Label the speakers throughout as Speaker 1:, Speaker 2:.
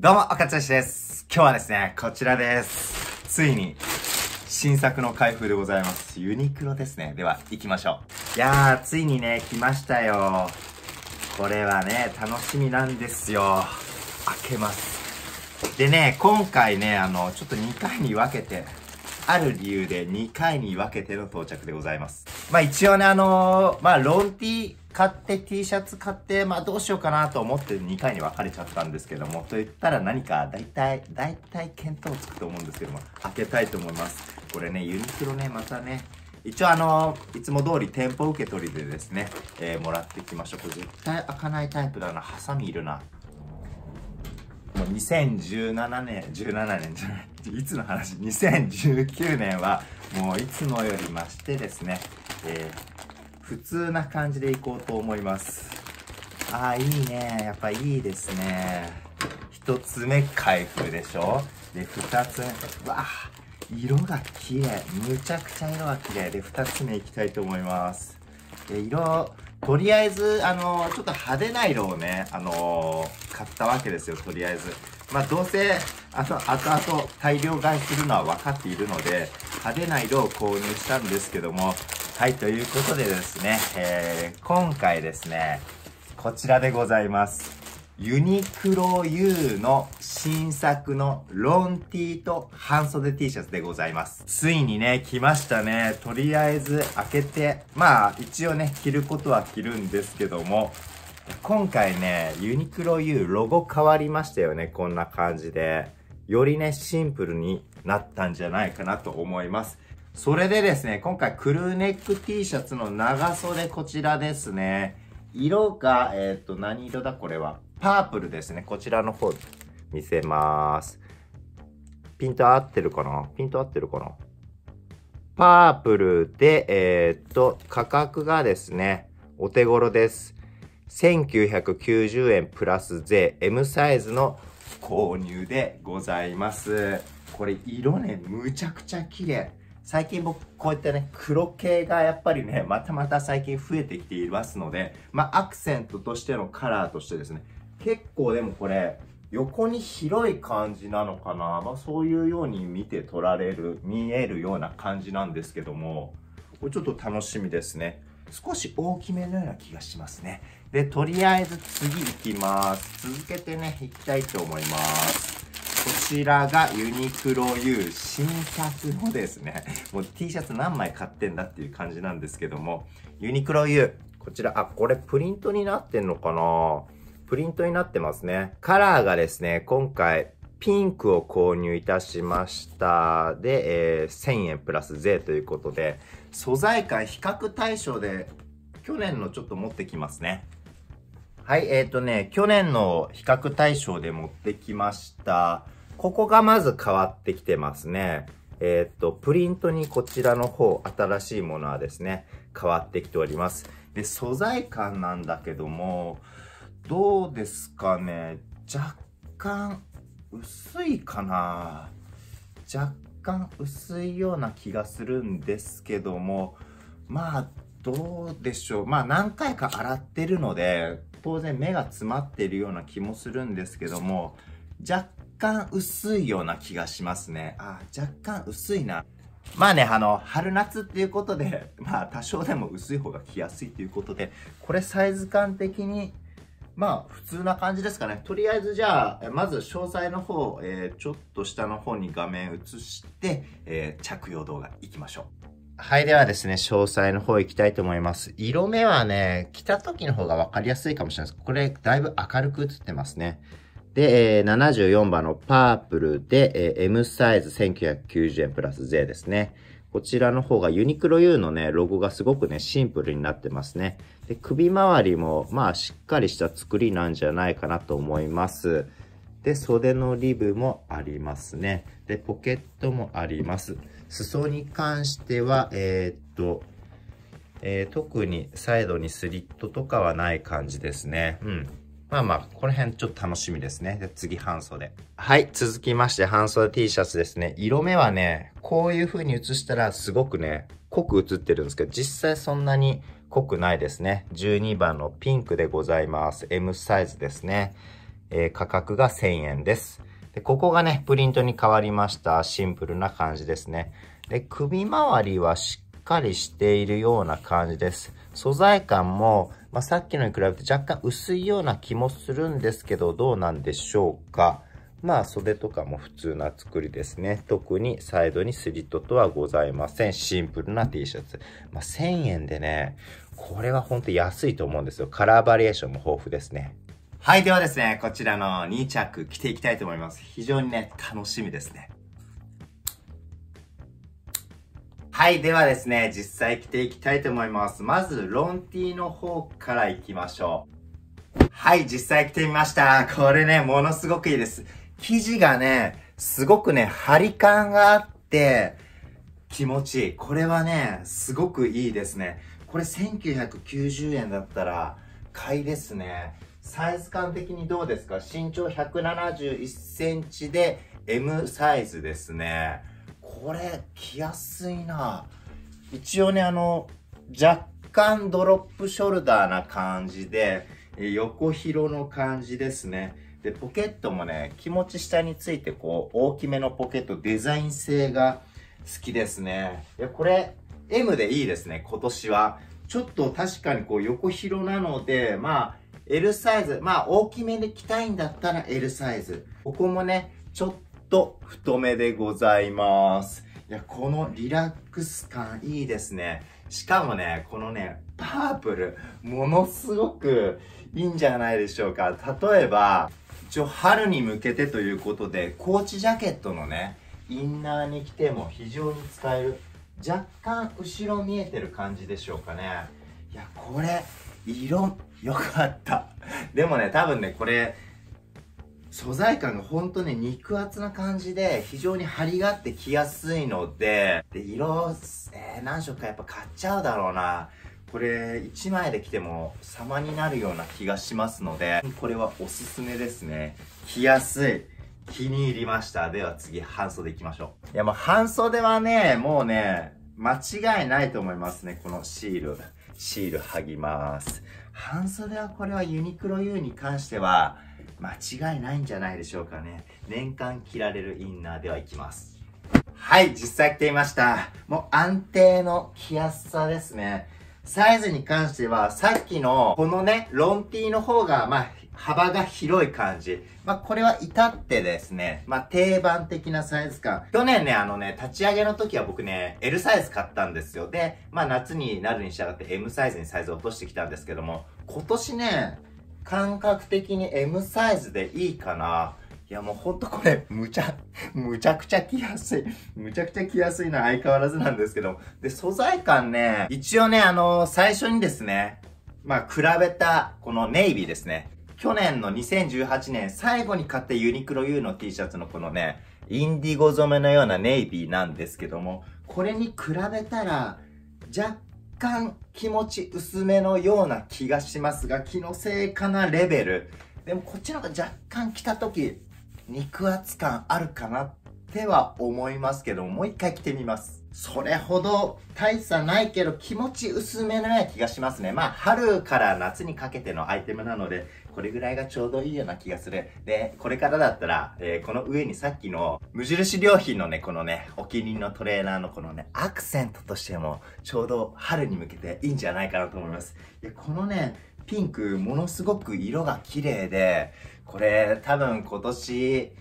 Speaker 1: どうも、岡ちゃしです。今日はですね、こちらです。ついに、新作の開封でございます。ユニクロですね。では、行きましょう。いやー、ついにね、来ましたよ。これはね、楽しみなんですよ。開けます。でね、今回ね、あの、ちょっと2回に分けて、ある理由で2回に分けての到着でございます。まあ一応ね、あのー、まあロン T 買って T シャツ買って、まあどうしようかなと思って2回に分かれちゃったんですけども、と言ったら何か大体、大体見当つくと思うんですけども、開けたいと思います。これね、ユニクロね、またね、一応あのいつも通り店舗受け取りでですね、えー、もらってきましょう。これ絶対開かないタイプだな。ハサミいるな。もう2017年17年じゃないいつの話2019年はもういつもより増してですね、えー、普通な感じでいこうと思いますああいいねやっぱいいですね1つ目開封でしょで2つ目わあ色が綺麗むちゃくちゃ色が綺麗で2つ目いきたいと思います色とりあえず、あのー、ちょっと派手な色をね、あのー、買ったわけですよ、とりあえず。まあ、どうせ、あと、あと大量買いするのは分かっているので、派手な色を購入したんですけども、はい、ということでですね、えー、今回ですね、こちらでございます。ユニクロ U の新作のロン T と半袖 T シャツでございます。ついにね、来ましたね。とりあえず開けて、まあ一応ね、着ることは着るんですけども、今回ね、ユニクロ U ロゴ変わりましたよね。こんな感じで。よりね、シンプルになったんじゃないかなと思います。それでですね、今回クルーネック T シャツの長袖こちらですね。色が、えっ、ー、と、何色だこれは。パープルですね。こちらの方見せます。ピント合ってるかなピント合ってるかなパープルで、えー、っと、価格がですね、お手頃です。1990円プラス税 M サイズの購入でございます。これ色ね、むちゃくちゃ綺麗。最近僕こういったね黒系がやっぱりねまたまた最近増えてきていますのでまあアクセントとしてのカラーとしてですね結構でもこれ、横に広い感じなのかな、まあ、そういうように見て取られる見えるような感じなんですけどもこれちょっと楽しみですね少し大きめのような気がしますねでとりあえず次行きます続けてね行きたいと思いますこちらがユニクロ U 新作のですねもう T シャツ何枚買ってんだっていう感じなんですけどもユニクロ U こちらあこれプリントになってんのかなプリントになってますね。カラーがですね、今回、ピンクを購入いたしました。で、えー、1000円プラス税ということで、素材感比較対象で、去年のちょっと持ってきますね。はい、えっ、ー、とね、去年の比較対象で持ってきました。ここがまず変わってきてますね。えっ、ー、と、プリントにこちらの方、新しいものはですね、変わってきております。で、素材感なんだけども、どうですかね若干薄いかな若干薄いような気がするんですけどもまあどうでしょうまあ何回か洗ってるので当然目が詰まっているような気もするんですけども若干薄いような気がしますねあ若干薄いなまあね、あの、春夏っていうことで、まあ多少でも薄い方が着やすいということで、これサイズ感的にまあ、普通な感じですかね。とりあえずじゃあ、まず詳細の方、えー、ちょっと下の方に画面移して、えー、着用動画いきましょう。はい、ではですね、詳細の方行きたいと思います。色目はね、着た時の方が分かりやすいかもしれないです。これ、だいぶ明るく映ってますね。で、え74番のパープルで、え M サイズ1990円プラス税ですね。こちらの方がユニクロ U のね、ロゴがすごくね、シンプルになってますね。で、首周りも、まあ、しっかりした作りなんじゃないかなと思います。で、袖のリブもありますね。で、ポケットもあります。裾に関しては、えー、っと、えー、特にサイドにスリットとかはない感じですね。うん。まあまあ、この辺ちょっと楽しみですね。で、次、半袖。はい、続きまして、半袖 T シャツですね。色目はね、こういう風に写したらすごくね、濃く写ってるんですけど、実際そんなに濃くないですね。12番のピンクでございます。M サイズですね。えー、価格が1000円です。で、ここがね、プリントに変わりました。シンプルな感じですね。で、首周りはしっかりしているような感じです。素材感もまあ、さっきのに比べて若干薄いような気もするんですけど、どうなんでしょうか。まあ、袖とかも普通な作りですね。特にサイドにスリットとはございません。シンプルな T シャツ。まあ、1000円でね、これはほんと安いと思うんですよ。カラーバリエーションも豊富ですね。はい、ではですね、こちらの2着着ていきたいと思います。非常にね、楽しみですね。はい、ではですね、実際着ていきたいと思います。まず、ロンティーの方からいきましょう。はい、実際着てみました。これね、ものすごくいいです。生地がね、すごくね、張り感があって、気持ちいい。これはね、すごくいいですね。これ1990円だったら、買いですね。サイズ感的にどうですか身長171センチで M サイズですね。これ着やすいな一応ねあの若干ドロップショルダーな感じで横広の感じですねでポケットもね気持ち下についてこう大きめのポケットデザイン性が好きですねいやこれ M でいいですね今年はちょっと確かにこう横広なのでまあ L サイズまあ大きめで着たいんだったら L サイズここもねちょっと太めでございます。いや、このリラックス感いいですね。しかもね、このね、パープル、ものすごくいいんじゃないでしょうか。例えば、一応春に向けてということで、コーチジャケットのね、インナーに着ても非常に使える。若干後ろ見えてる感じでしょうかね。いや、これ、色、良かった。でもね、多分ね、これ、素材感が本当に肉厚な感じで、非常に張りがあって着やすいので、で、色、えー、何色かやっぱ買っちゃうだろうな。これ1枚で着ても様になるような気がしますので、これはおすすめですね。着やすい。気に入りました。では次、半袖行きましょう。いや、もう半袖はね、もうね、間違いないと思いますね。このシール。シール剥ぎます。半袖はこれはユニクロ U に関しては間違いないんじゃないでしょうかね。年間着られるインナーではいきます。はい、実際着てみました。もう安定の着やすさですね。サイズに関しては、さっきの、このね、ロン T の方が、まあ、幅が広い感じ。まあ、これは至ってですね、まあ、定番的なサイズ感。去年ね、あのね、立ち上げの時は僕ね、L サイズ買ったんですよ。で、まあ、夏になるに従って M サイズにサイズを落としてきたんですけども、今年ね、感覚的に M サイズでいいかな。いやもうほんとこれ、むちゃ、むちゃくちゃ着やすい。むちゃくちゃ着やすいのは相変わらずなんですけど。で、素材感ね、一応ね、あのー、最初にですね、まあ、比べた、このネイビーですね。去年の2018年最後に買ったユニクロ U の T シャツのこのね、インディゴ染めのようなネイビーなんですけども、これに比べたら、若干気持ち薄めのような気がしますが、気のせいかなレベル。でもこっちの方が若干着た時、肉厚感あるかなっては思いますけども、もう一回着てみます。それほど大差ないけど気持ち薄めのような気がしますね。まあ春から夏にかけてのアイテムなので、これぐらいがちょうどいいような気がする。で、これからだったら、えー、この上にさっきの無印良品のね、このね、お気に入りのトレーナーのこのね、アクセントとしても、ちょうど春に向けていいんじゃないかなと思います。で、このね、ピンク、ものすごく色が綺麗で、これ多分今年、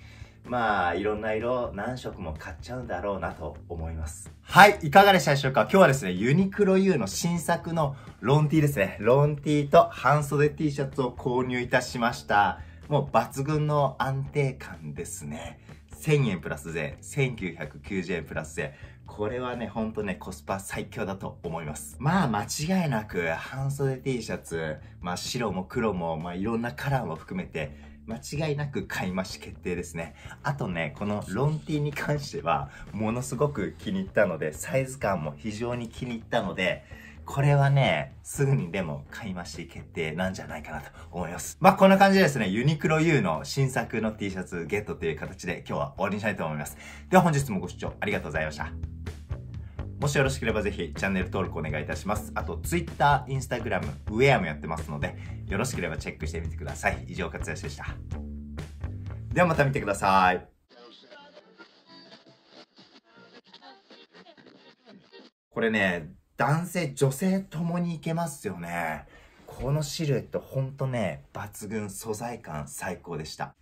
Speaker 1: まあ、いろんな色何色も買っちゃうんだろうなと思います。はい、いかがでしたでしょうか今日はですね、ユニクロ U の新作のロン T ですね。ロン T と半袖 T シャツを購入いたしました。もう抜群の安定感ですね。1000円プラス税、1990円プラス税。これはね、ほんとね、コスパ最強だと思います。まあ、間違いなく、半袖 T シャツ、まあ、白も黒も、まあ、いろんなカラーも含めて、間違いなく買い増し決定ですね。あとね、このロンティに関しては、ものすごく気に入ったので、サイズ感も非常に気に入ったので、これはね、すぐにでも買い増し決定なんじゃないかなと思います。まあ、こんな感じでですね、ユニクロ U の新作の T シャツゲットという形で今日は終わりにしたいと思います。では本日もご視聴ありがとうございました。もしよろしければぜひチャンネル登録お願いいたします。あと Twitter、Instagram、ウェアもやってますので、よろしければチェックしてみてください。以上、勝吉でした。ではまた見てください。これね、男性、女性ともにいけますよね。このシルエットほんとね、抜群、素材感最高でした。